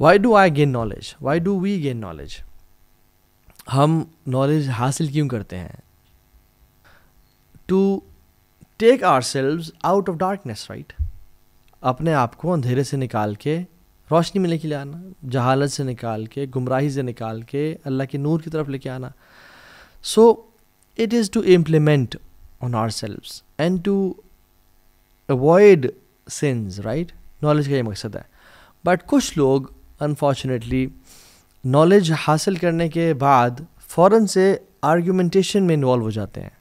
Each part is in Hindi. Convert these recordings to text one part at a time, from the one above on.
Y do I gain knowledge why do we gain knowledge हम नॉलेज हासिल क्यों करते हैं to take ourselves out of darkness right अपने आप को अंधेरे से निकाल के रोशनी में लेके ले आना जहालत से निकाल के गुमराही से निकाल के अल्लाह के नूर की तरफ लेके आना so it is to implement on ourselves and to avoid sins right knowledge का ये मकसद है बट कुछ लोग अनफॉर्चुनेटली नॉलेज हासिल करने के बाद फ़ौर से आर्ग्यूमेंटेशन में इन्वॉल्व हो जाते हैं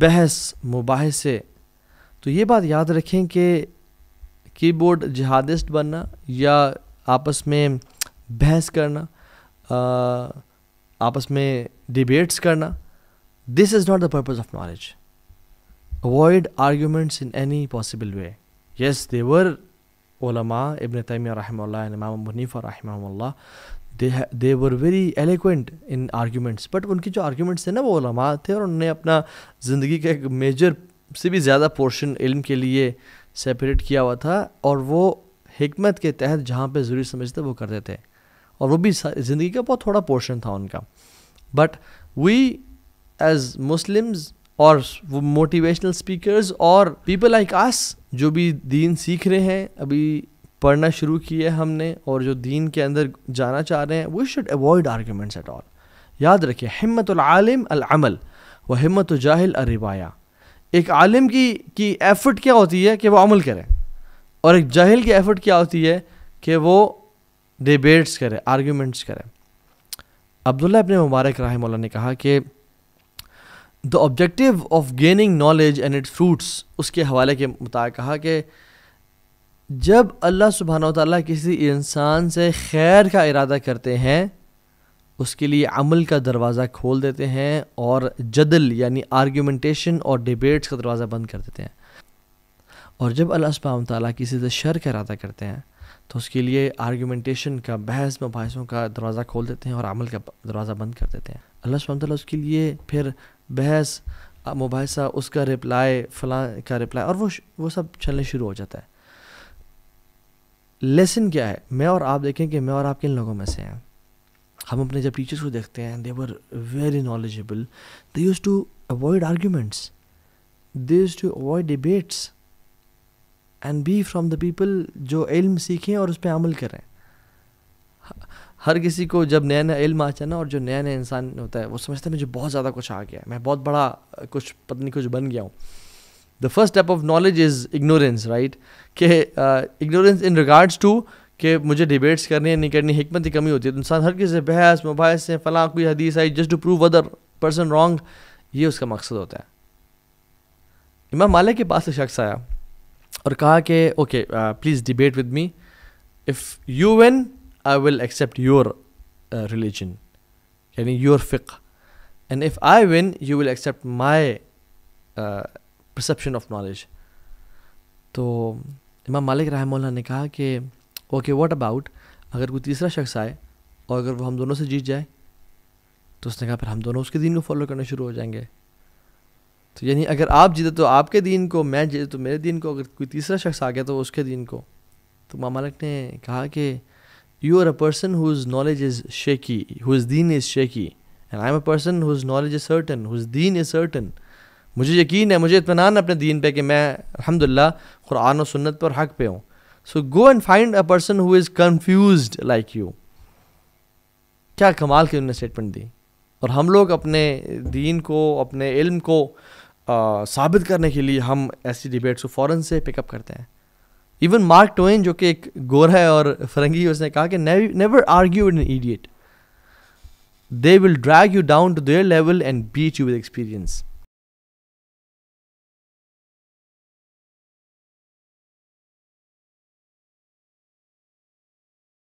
बहस मुबाहसे तो ये बात याद रखें कि कीबोर्ड जहादिस्ट बनना या आपस में बहस करना आपस में डिबेट्स करना this is not the purpose of knowledge avoid arguments in any possible way yes their ulama, Ibn Taymiyyah rahimahullah and Imam Hanifa rahimahullah, they, ha, they were very eloquent in arguments. But उनकी जो arguments थे ना वो उलमा थे और उन्होंने अपना ज़िंदगी का एक मेजर से भी ज़्यादा पोर्शन इल्म के लिए सेपरेट किया हुआ था और वो हमत के तहत जहाँ पे ज़रूरी समझते वो करते थे और वो भी ज़िंदगी का बहुत थोड़ा पोर्शन था उनका बट वी एज मुस्लिम्स और वो मोटिवेशनल स्पीकर्स और पीपल लाइक आस जो भी दीन सीख रहे हैं अभी पढ़ना शुरू किया है हमने और जो दीन के अंदर जाना चाह रहे हैं we should avoid arguments at all याद रखिए हिम्मत आलिम अलमल व हिम्मत जाहिल रिवाया एक आलिम की की एफर्ट क्या होती है कि वो अमल करें और एक जाहिल की एफर्ट क्या होती है कि वो डिबेट्स करें आर्ग्यूमेंट्स करें अब्दुल्ला अपने मुबारक रहा ने कहा कि the objective of gaining knowledge and its fruits उसके हवाले के मुताबिक कहा कि जब अल्लाह सुबहान ताली किसी इंसान से खैर का इरादा करते हैं उसके लिए अमल का दरवाज़ा खोल देते हैं और जदल यानी आर्ग्यूमेंटेशन और डिबेट्स का दरवाज़ा बंद कर देते हैं और जब अल्लाह सुबह ताली किसी से शर का इरादा करते हैं तो उसके लिए आर्गूमेंटेशन का बहस मुबासों का दरवाज़ा खोल देते हैं और अमल का दरवाज़ा बंद कर देते हैं अल्लाह सुबह उसके लिए फिर बहस मुबासा उसका रिप्लाई फला का रिप्लाई और वो वो सब चलने शुरू हो जाता है लेसन क्या है मैं और आप देखें कि मैं और आप किन लोगों में से हैं हम अपने जब टीचर्स को देखते हैं they were very knowledgeable they used to avoid arguments they used to avoid debates and be from the people जो इल्म सीखें और उस पर अमल करें हर किसी को जब नया नया इल्म आ जाए ना और जो नया नया इंसान होता है वो समझता है मुझे बहुत ज़्यादा कुछ आ गया है मैं बहुत बड़ा कुछ पता नहीं कुछ बन गया हूँ the first step of knowledge is ignorance right के इग्नोरेंस इन रिगार्ड्स टू कि मुझे डिबेट्स करनी है नहीं करनी हमत की कमी होती है तो इंसान हर किसी से बहस मुबास से फ़लाँ कोई हदीस I just to prove other person wrong ये उसका मकसद होता है इमाम मालिक के पास एक शख्स आया और कहा कि okay please debate with me if you win I will accept your religion यानी योर फ़िक and if I win you will accept my perception of knowledge तो इमाम मालिक मौल ने कहा कि ओके वॉट अबाउट अगर कोई तीसरा शख्स आए और अगर वो हम दोनों से जीत जाए तो उसने कहा फिर हम दोनों उसके दिन को फॉलो करना शुरू हो जाएंगे तो यानी अगर आप जीते तो आपके दीन को मैं जीते तो मेरे दीन को अगर कोई तीसरा शख्स आ गया तो उसके दीन को तो मालिक ने कहा कि you are a person whose knowledge is shaky whose दीन is shaky and I am a person whose knowledge is certain whose दीन इज़ सर्टन मुझे यकीन है मुझे इतमान अपने दीन पे कि मैं अलहमदिल्ला कुरान और सुन्नत पर हक पे हूँ so go and find a person who is confuse like you क्या कमाल की उन्होंने स्टेटमेंट दी और हम लोग अपने दीन को अपने इल्म को आ, साबित करने के लिए हम ऐसी डिबेट्स को फ़ौरन से पिकअप करते हैं इवन मार्क टोइन जो कि एक गोर है और फरंगी उसने कहा कि never argue in idiot they will drag you down to their level and beat you with experience